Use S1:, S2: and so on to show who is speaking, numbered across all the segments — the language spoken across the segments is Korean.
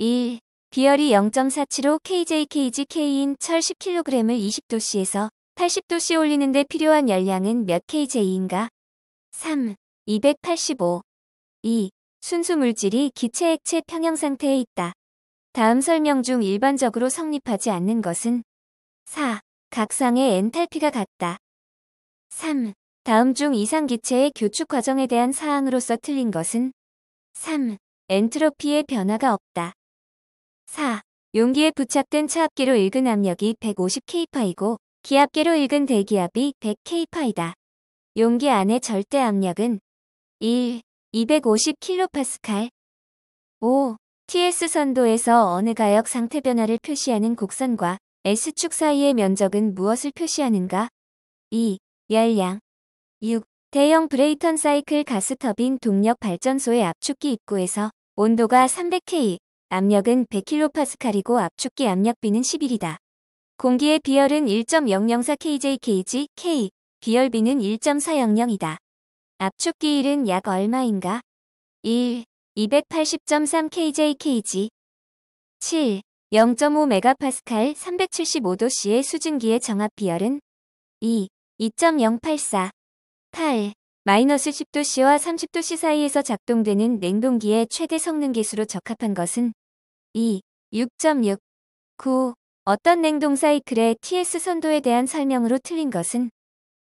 S1: 1. 비열이 0.475 kJkgK인 철 10kg을 20도씨에서 80도씨 올리는데 필요한 열량은 몇 kJ인가? 3. 285. 2. 순수 물질이 기체 액체 평형 상태에 있다. 다음 설명 중 일반적으로 성립하지 않는 것은 4. 각상의 엔탈피가 같다. 3. 다음 중 이상 기체의 교축 과정에 대한 사항으로서 틀린 것은 3. 엔트로피의 변화가 없다. 4. 용기에 부착된 차압기로 읽은 압력이 150k파이고 기압계로 읽은 대기압이 100k파이다. 용기 안의 절대 압력은 1. 250kPa 5. TS 선도에서 어느 가역 상태 변화를 표시하는 곡선과 S축 사이의 면적은 무엇을 표시하는가? 2. 열량 6. 대형 브레이턴 사이클 가스터빈 동력 발전소의 압축기 입구에서 온도가 300K, 압력은 100kPa이고 압축기 압력비는 1 0이다 공기의 비열은 1.004kJkg, K, 비열비는 1.400이다. 압축기일은 약 얼마인가? 1. 280.3kJkg 7. 0.5MPa 375도씨의 수증기의 정압 비열은 2. 2.084 8. 마이너스 10도씨와 30도씨 사이에서 작동되는 냉동기의 최대 성능 계수로 적합한 것은 2, 6.6, 9. 어떤 냉동 사이클의 TS 선도에 대한 설명으로 틀린 것은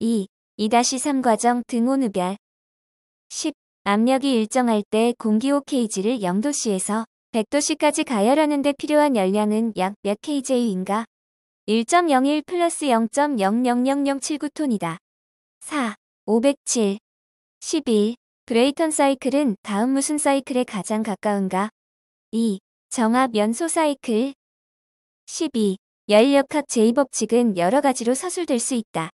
S1: 2, 2-3 과정 등온흡열 10. 압력이 일정할 때 공기 5kg를 0도씨에서 100도씨까지 가열하는 데 필요한 열량은 약 몇 k j 인가1.01 플러스 0 0 0 0 0 7 9톤이다 4. 507 12. 브레이턴 사이클은 다음 무슨 사이클에 가장 가까운가? 2. 정합 연소 사이클 12. 열역학 제2법칙은 여러 가지로 서술될 수 있다.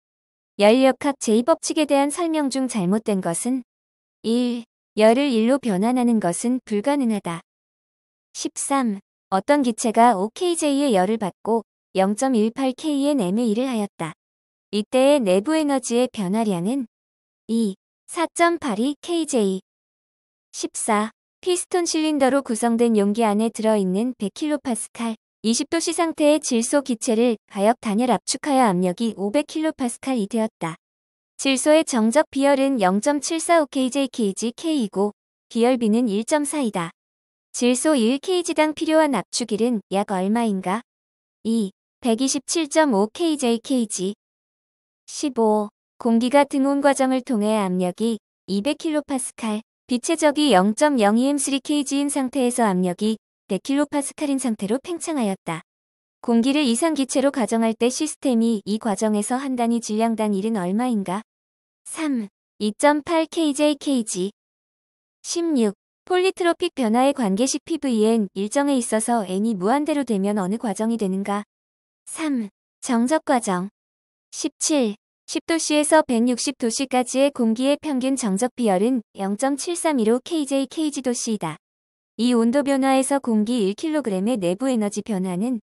S1: 열역학 제2법칙에 대한 설명 중 잘못된 것은 1. 열을 1로 변환하는 것은 불가능하다. 13. 어떤 기체가 OKJ의 열을 받고 0.18KNM의 일을 하였다. 이때의 내부 에너지의 변화량은 2. 4.82 KJ 14. 피스톤 실린더로 구성된 용기 안에 들어있는 100kPa, 20도씨 상태의 질소 기체를 가역 단열 압축하여 압력이 500kPa이 되었다. 질소의 정적 비열은 0.745kJkgK이고 비열비는 1.4이다. 질소 1kg당 필요한 압축일은 약 얼마인가? 2. 127.5kJkg 15. 공기가 등온 과정을 통해 압력이 200kPa, 빛의 적이 0.02m3kg인 상태에서 압력이 100kPa인 상태로 팽창하였다. 공기를 이상 기체로 가정할 때 시스템이 이 과정에서 한 단위 질량당 1은 얼마인가? 3. 2.8kJkg 16. 폴리트로픽 변화의 관계식 PVN 일정에 있어서 N이 무한대로 되면 어느 과정이 되는가? 3. 정적 과정 17. 1 0도씨에서1 6 0도씨까지의 공기의 평균 정적 비열은 0.731로 KJKG 도시이다. 이 온도 변화에서 공기 1kg의 내부 에너지 변화는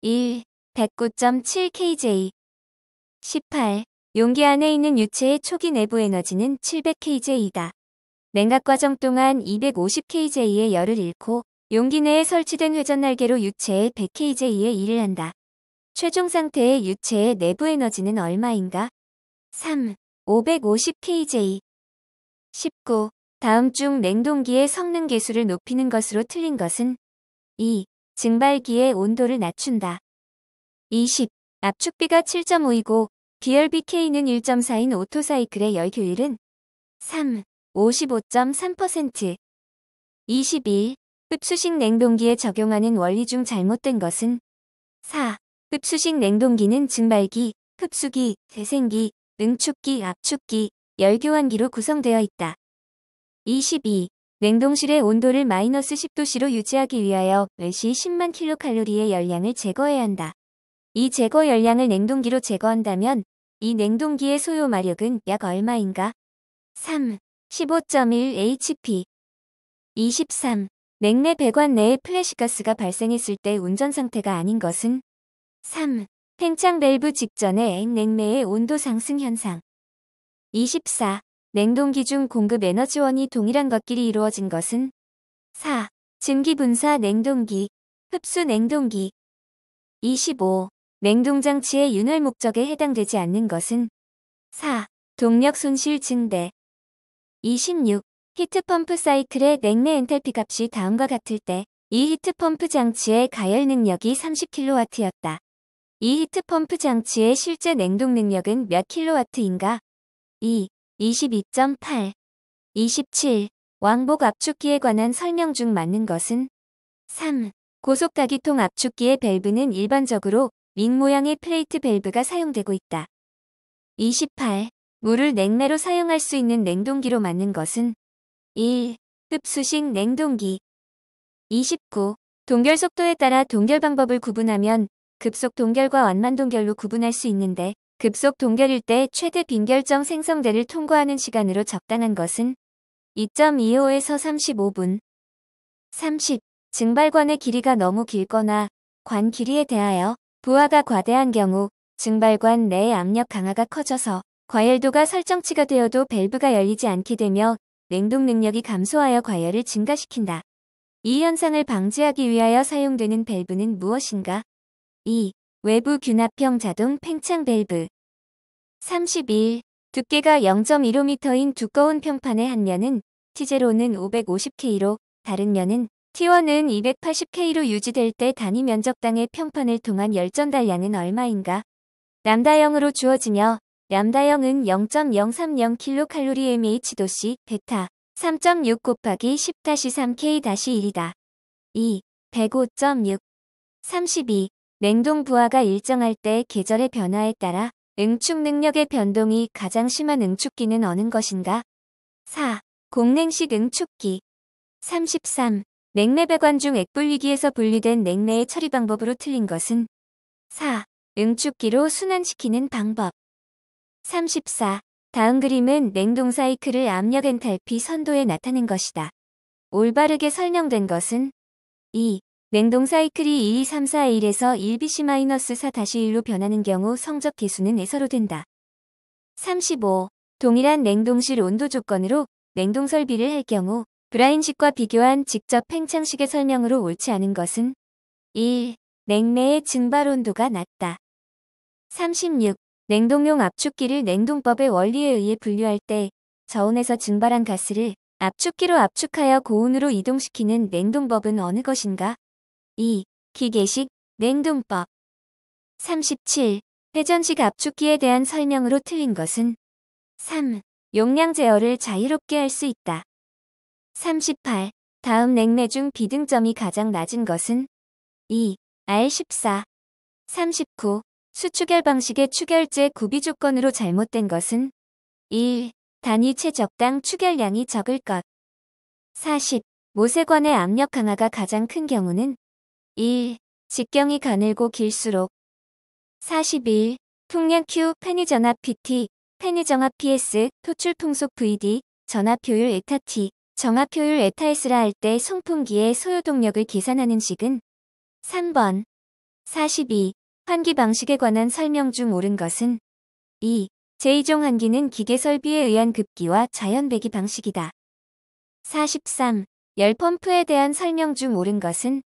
S1: 1. 109.7 kJ 18. 용기 안에 있는 유체의 초기 내부 에너지는 700kJ이다. 냉각 과정 동안 250kJ의 열을 잃고 용기 내에 설치된 회전 날개로 유체의 1 0 0 k j 의 일을 한다. 최종 상태의 유체의 내부 에너지는 얼마인가? 3. 550kJ 19. 다음 중 냉동기의 성능 계수를 높이는 것으로 틀린 것은 2. 증발기의 온도를 낮춘다. 20. 압축비가 7.5이고 BRBK는 1.4인 오토사이클의 열교율은 3. 55.3% 21. 흡수식 냉동기에 적용하는 원리 중 잘못된 것은 4. 흡수식 냉동기는 증발기, 흡수기, 재생기, 응축기, 압축기, 열교환기로 구성되어 있다. 22. 냉동실의 온도를 마이너스 10도씨로 유지하기 위하여 매시 10만 킬로칼로리의 열량을 제거해야 한다. 이 제거 열량을 냉동기로 제거한다면 이 냉동기의 소요 마력은 약 얼마인가? 3. 15.1 HP 23. 냉내 배관 내에 플래시가스가 발생했을 때 운전 상태가 아닌 것은 3. 팽창 밸브 직전의 냉매의 온도 상승 현상 24. 냉동 기중 공급 에너지원이 동일한 것끼리 이루어진 것은 4. 증기 분사 냉동기, 흡수 냉동기 25. 냉동장치의 윤활 목적에 해당되지 않는 것은 4. 동력 손실 증대 26. 히트펌프 사이클의 냉매 엔탈피 값이 다음과 같을 때 이 히트펌프 장치의 가열 능력이 30kW였다. 이 히트펌프 장치의 실제 냉동 능력은 몇 킬로와트인가? 2. 22.8 27. 왕복 압축기에 관한 설명 중 맞는 것은? 3. 고속다기통 압축기의 밸브는 일반적으로 링 모양의 플레이트 밸브가 사용되고 있다. 28. 물을 냉매로 사용할 수 있는 냉동기로 맞는 것은 1. 흡수식 냉동기 29. 동결 속도에 따라 동결 방법을 구분하면 급속 동결과 완만 동결로 구분할 수 있는데 급속 동결일 때 최대 빈결정 생성대를 통과하는 시간으로 적당한 것은 2.25에서 35분 30. 증발관의 길이가 너무 길거나 관 길이에 대하여 부하가 과대한 경우 증발관 내의 압력 강화가 커져서 과열도가 설정치가 되어도 밸브가 열리지 않게 되며 냉동 능력이 감소하여 과열을 증가시킨다. 이 현상을 방지하기 위하여 사용되는 밸브는 무엇인가? 2. 외부 균합형 자동 팽창 밸브 31. 두께가 0.15m인 두꺼운 평판의 한 면은 T0는 550K로 다른 면은 T1은 280K로 유지될 때 단위 면적당의 평판을 통한 열전 달량은 얼마인가? 람다형으로 주어지며 람다형은 0.030kcal mh도시 베타 3.6 곱하기 10-3k-1이다. 2. 105.6 32. 냉동 부하가 일정할 때 계절의 변화에 따라 응축 능력의 변동이 가장 심한 응축기는 어느 것인가? 4. 공냉식 응축기 33. 냉내 배관 중 액불위기에서 분리된 냉내의 처리 방법으로 틀린 것은 4. 응축기로 순환시키는 방법 34. 다음 그림은 냉동 사이클을 압력 엔탈피 선도에 나타낸 것이다. 올바르게 설명된 것은 2. 냉동 사이클이 2, 2, 3, 4, a 1에서 1BC-4-1로 변하는 경우 성적 개수는 에서로 된다. 35. 동일한 냉동실 온도 조건으로 냉동 설비를 할 경우 브라인식과 비교한 직접 팽창식의 설명으로 옳지 않은 것은 1. 냉매의 증발 온도가 낮다. 36. 냉동용 압축기를 냉동법의 원리에 의해 분류할 때 저온에서 증발한 가스를 압축기로 압축하여 고온으로 이동시키는 냉동법은 어느 것인가? 2. 기계식 냉동법 37. 회전식 압축기에 대한 설명으로 틀린 것은 3. 용량 제어를 자유롭게 할 수 있다. 38. 다음 냉매 중 비등점이 가장 낮은 것은 2. R14 39. 수축열 방식의 추결제 구비 조건으로 잘못된 것은 1. 단위 최적당 추결량이 적을 것 40. 모세관의 압력 강화가 가장 큰 경우는 1. 직경이 가늘고 길수록 41. 풍량 Q 페니전압 PT, 페니정압 PS, 토출 풍속 VD, 전압 효율 에타 T, 정압 효율 에타 S라 할 때 송풍기의 소요 동력을 계산하는 식은 3번 42. 환기 방식에 관한 설명 중 옳은 것은 2. 제2종 환기는 기계 설비에 의한 급기와 자연 배기 방식이다. 43. 열 펌프에 대한 설명 중 옳은 것은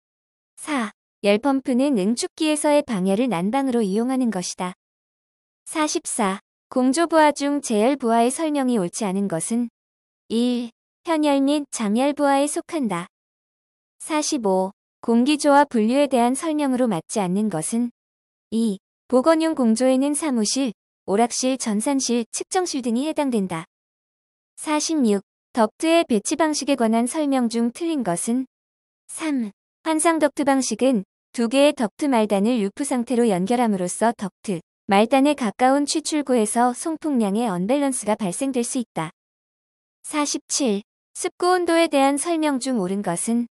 S1: 4. 열펌프는 응축기에서의 방열을 난방으로 이용하는 것이다. 44. 공조부하 중재열부하의 설명이 옳지 않은 것은 1. 편열 및 장열부하에 속한다. 45. 공기조화 분류에 대한 설명으로 맞지 않는 것은 2. 보건용 공조에는 사무실, 오락실, 전산실, 측정실 등이 해당된다. 46. 덕트의 배치 방식에 관한 설명 중 틀린 것은 3. 환상 덕트 방식은 두 개의 덕트 말단을 유프 상태로 연결함으로써 덕트 말단에 가까운 취출구에서 송풍량의 언밸런스가 발생될 수 있다. 47. 습구 온도에 대한 설명 중 옳은 것은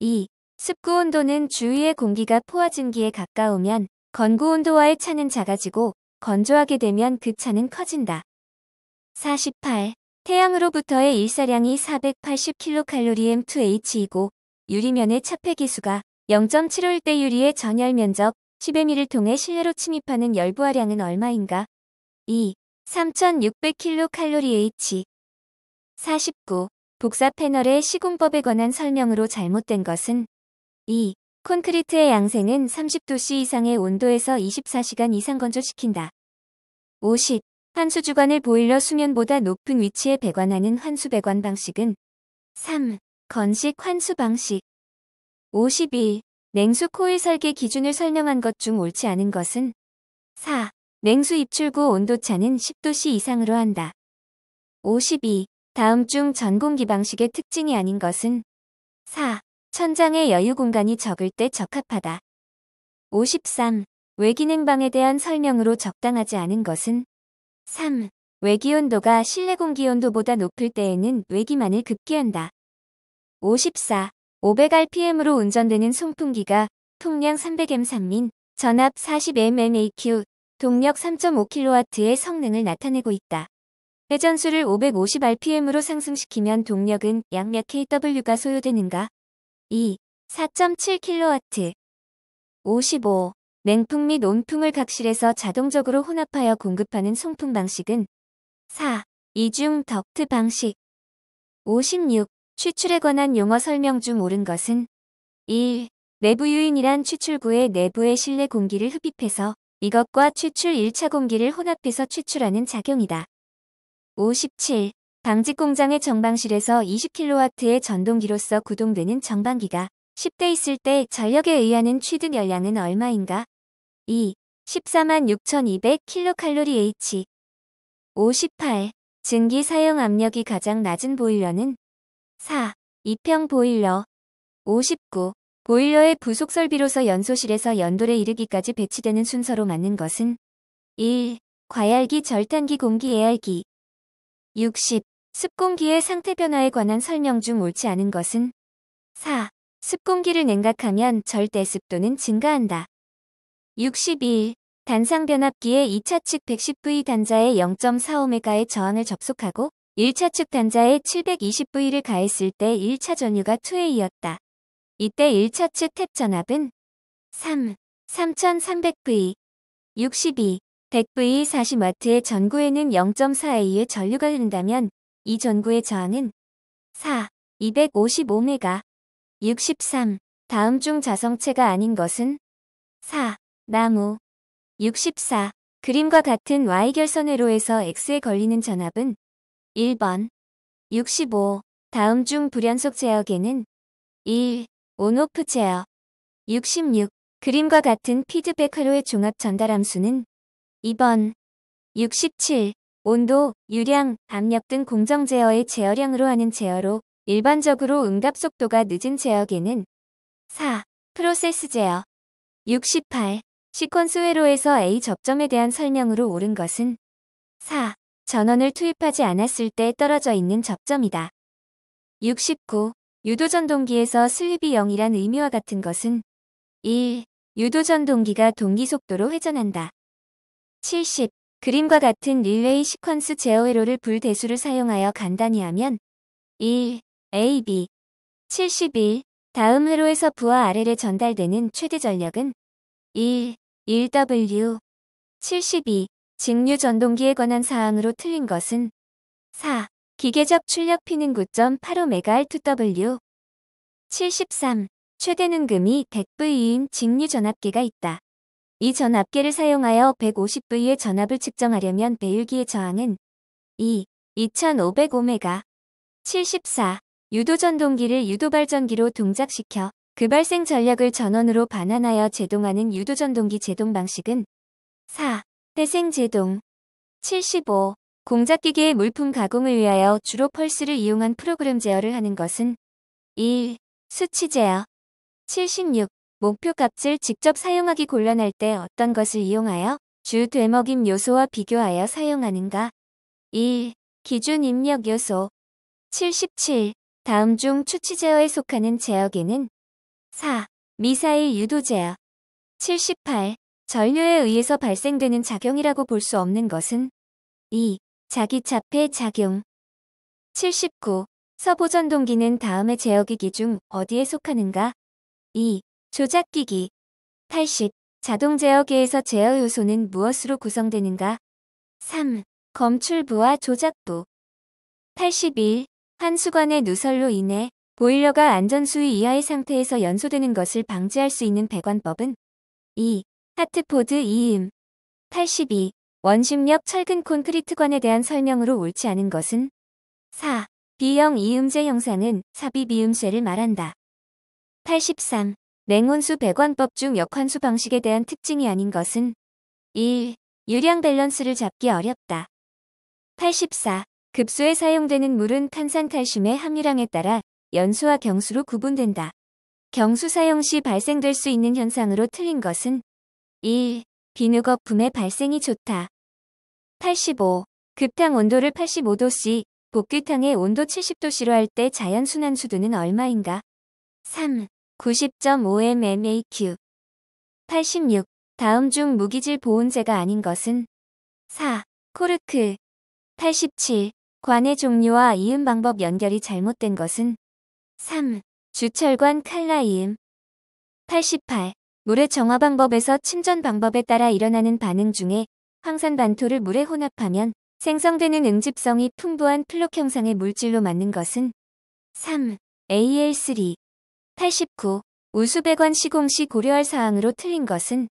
S1: 2. 습구 온도는 주위의 공기가 포화 증기에 가까우면 건구 온도와의 차는 작아지고 건조하게 되면 그 차는 커진다. 48. 태양으로부터의 일사량이 480kcal M2H이고 유리면의 차폐 기수가 0.75일 대 유리의 전열 면적 10m를 통해 실내로 침입하는 열부하량은 얼마인가? 2. 3600kcal/h 49. 복사 패널의 시공법에 관한 설명으로 잘못된 것은 2. 콘크리트의 양생은 30도씨 이상의 온도에서 24시간 이상 건조시킨다. 50. 환수 주관을 보일러 수면보다 높은 위치에 배관하는 환수 배관 방식은 3. 건식 환수 방식 52. 냉수 코일 설계 기준을 설명한 것 중 옳지 않은 것은 4. 냉수 입출구 온도차는 10도씨 이상으로 한다. 52. 다음 중 전공기 방식의 특징이 아닌 것은 4. 천장의 여유 공간이 적을 때 적합하다. 53. 외기냉방에 대한 설명으로 적당하지 않은 것은 3. 외기온도가 실내 공기온도보다 높을 때에는 외기만을 급기한다. 54. 500rpm으로 운전되는 송풍기가 통량 300m산민, 전압 40mmAq, 동력 3.5kW의 성능을 나타내고 있다. 회전수를 550rpm으로 상승시키면 동력은 약 몇 kW가 소요되는가? 2. 4.7kW 55. 냉풍 및 온풍을 각실에서 자동적으로 혼합하여 공급하는 송풍 방식은 4. 이중 덕트 방식 56. 취출에 관한 용어 설명 중 옳은 것은 1. 내부 유인이란 취출구의 내부의 실내 공기를 흡입해서 이것과 취출 1차 공기를 혼합해서 취출하는 작용이다. 57. 방직 공장의 정방실에서 20kW의 전동기로서 구동되는 정방기가 10대 있을 때 전력에 의하는 취득 열량은 얼마인가? 2. 1 4 6,200kcal h 58. 증기 사용 압력이 가장 낮은 보일러는 4. 2평 보일러 59. 보일러의 부속 설비로서 연소실에서 연돌에 이르기까지 배치되는 순서로 맞는 것은 1. 과열기 절탄기 공기 예알기 60. 습공기의 상태 변화에 관한 설명 중 옳지 않은 것은 4. 습공기를 냉각하면 절대 습도는 증가한다. 61. 단상 변압기의 2차측 110V 단자의 0.45메가의 저항을 접속하고 1차 축 단자에 720V를 가했을 때 1차 전류가 2A였다. 이때 1차 측 탭 전압은 3, 3300V, 62, 100V 40W의 전구에는 0.4A의 전류가 흐른다면 이 전구의 저항은 4, 255메가, 63, 다음 중 자성체가 아닌 것은 4, 나무, 64, 그림과 같은 Y결선 회로에서 X에 걸리는 전압은 1번 65. 다음 중 불연속 제어계는 1. 온오프 제어 66. 그림과 같은 피드백 회로의 종합 전달 함수는 2번 67. 온도, 유량, 압력 등 공정 제어의 제어량으로 하는 제어로 일반적으로 응답 속도가 늦은 제어계는 4. 프로세스 제어 68. 시퀀스 회로에서 A 접점에 대한 설명으로 옳은 것은 4. 전원을 투입하지 않았을 때 떨어져 있는 접점이다. 69. 유도전동기에서 슬립이 0이란 의미와 같은 것은 1. 유도전동기가 동기속도로 회전한다. 70. 그림과 같은 릴레이 시퀀스 제어회로를 불대수를 사용하여 간단히 하면 1. A, B 71. 다음 회로에서 부하 아래를 전달되는 최대 전력은 1. 1W 72. 직류 전동기에 관한 사항으로 틀린 것은 4. 기계적 출력 피는9 8 5 m h z w 73. 최대 능금이 100V인 직류 전압계가 있다. 이 전압계를 사용하여 150V의 전압을 측정하려면 배율기의 저항은 2. 2505메가 74. 유도전동기를 유도발전기로 동작시켜 그 발생 전력을 전원으로 반환하여 제동하는 유도전동기 제동 방식은 4. 태생제동 75. 공작기계의 물품 가공을 위하여 주로 펄스를 이용한 프로그램 제어를 하는 것은 1. 수치 제어 76. 목표 값을 직접 사용하기 곤란할 때 어떤 것을 이용하여 주 되먹임 요소와 비교하여 사용하는가 1. 기준 입력 요소 77. 다음 중 추치 제어에 속하는 제어기는 4. 미사일 유도 제어 78. 전류에 의해서 발생되는 작용이라고 볼 수 없는 것은 2. 자기 차폐 작용 79. 서보전동기는 다음의 제어기기 중 어디에 속하는가? 2. 조작기기 80. 자동 제어기에서 제어 요소는 무엇으로 구성되는가? 3. 검출부와 조작부 81. 한수관의 누설로 인해 보일러가 안전수위 이하의 상태에서 연소되는 것을 방지할 수 있는 배관법은 2. 하트포드 2임 82. 원심력 철근 콘크리트관에 대한 설명으로 옳지 않은 것은 4. B형 이음제 형상은 삽입 이음쇠를 말한다. 83. 냉온수 배관법 중 역환수 방식에 대한 특징이 아닌 것은 1. 유량 밸런스를 잡기 어렵다. 84. 급소에 사용되는 물은 탄산칼슘의 함유량에 따라 연소와 경수로 구분된다. 경수 사용 시 발생될 수 있는 현상으로 틀린 것은 1. 비누 거품의 발생이 좋다. 85. 급탕 온도를 85도씨, 볶기탕의 온도 70도씨로 할 때 자연 순환 수도는 얼마인가? 3. 90.5mmq 86. 다음 중 무기질 보온제가 아닌 것은? 4. 코르크 87. 관의 종류와 이음 방법 연결이 잘못된 것은? 3. 주철관 칼라 이음 88. 물의 정화 방법에서 침전 방법에 따라 일어나는 반응 중에 황산 반토를 물에 혼합하면 생성되는 응집성이 풍부한 플록 형상의 물질로 맞는 것은 3. AL3 89. 우수배관 시공 시 고려할 사항으로 틀린 것은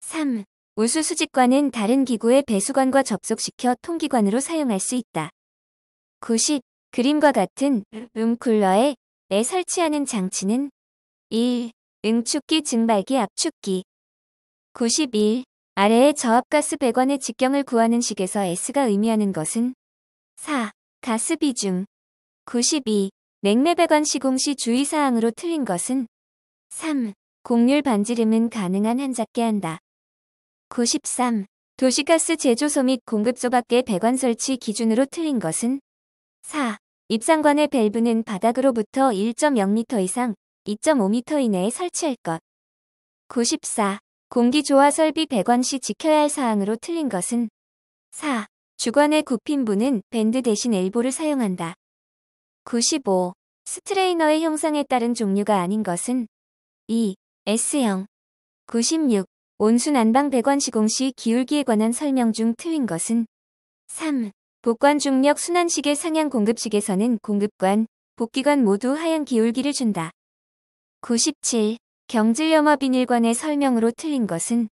S1: 3. 우수 수직관은 다른 기구의 배수관과 접속시켜 통기관으로 사용할 수 있다. 90. 그림과 같은 룸쿨러에 내 설치하는 장치는 1. 응축기 증발기 압축기 91. 아래의 저압가스 100원의 직경을 구하는 식에서 S가 의미하는 것은 4. 가스 비중 92. 냉매 배관 시공시 주의사항으로 틀린 것은 3. 곡률 반지름은 가능한 한 작게 한다. 93. 도시가스 제조소 및 공급소 밖의 배관 설치 기준으로 틀린 것은 4. 입상관의 밸브는 바닥으로부터 1.0m 이상, 2.5m 이내에 설치할 것. 94. 공기조화 설비 배관 시 지켜야 할 사항으로 틀린 것은 4. 주관의 굽힌 부는 밴드 대신 엘보를 사용한다. 95. 스트레이너의 형상에 따른 종류가 아닌 것은 2. S형 96. 온수 난방 배관 시공 시 기울기에 관한 설명 중 틀린 것은 3. 복관 중력 순환식의 상향 공급식에서는 공급관, 복기관 모두 하향 기울기를 준다. 97. 경질염화 비닐관의 설명으로 틀린 것은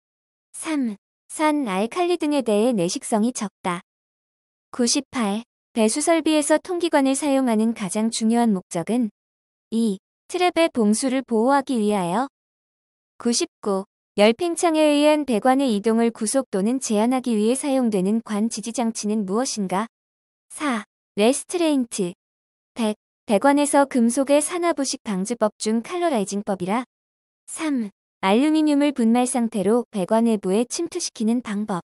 S1: 3. 산, 알칼리 등에 대해 내식성이 적다. 98. 배수 설비에서 통기관을 사용하는 가장 중요한 목적은 2. 트랩의 봉수를 보호하기 위하여 99. 열팽창에 의한 배관의 이동을 구속 또는 제한하기 위해 사용되는 관 지지장치는 무엇인가? 4. 레스트레인트 100. 대관에서 금속의 산화부식 방지법 중칼로라이징법이라 3. 알루미늄을 분말 상태로 배관 내부에 침투시키는 방법